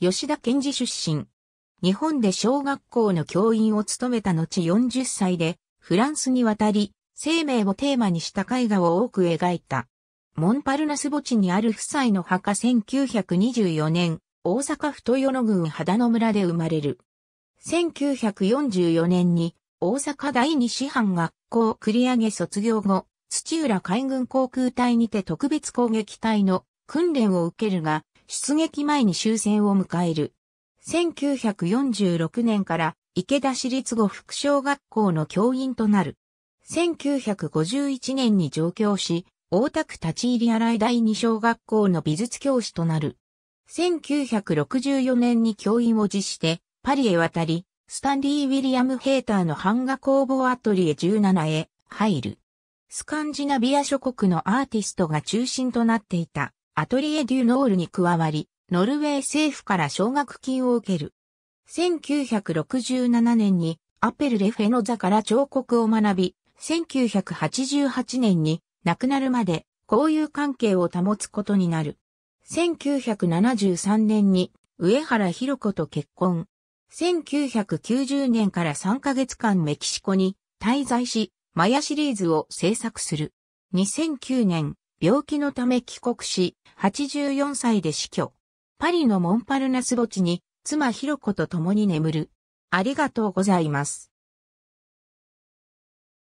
吉田健治出身。日本で小学校の教員を務めた後40歳で、フランスに渡り、生命をテーマにした絵画を多く描いた。モンパルナス墓地にある夫妻の墓1924年、大阪府豊野郡秦野村で生まれる。1944年に大阪第二師範学校繰り上げ卒業後、土浦海軍航空隊にて特別攻撃隊の訓練を受けるが、出撃前に終戦を迎える。1946年から池田市立後副小学校の教員となる。1951年に上京し、大田区立ち入り洗い第二小学校の美術教師となる。1964年に教員を辞して、パリへ渡り、スタンリー・ウィリアム・ヘーターの版画工房アトリエ17へ入る。スカンジナビア諸国のアーティストが中心となっていたアトリエ・デュ・ノールに加わり、ノルウェー政府から奨学金を受ける。1967年にアペルレフェノザから彫刻を学び、1988年に亡くなるまで交友関係を保つことになる。1973年に上原博子と結婚。1990年から3ヶ月間メキシコに滞在し、マヤシリーズを制作する。2009年、病気のため帰国し、84歳で死去。パリのモンパルナス墓地に、妻ヒロコと共に眠る。ありがとうございます。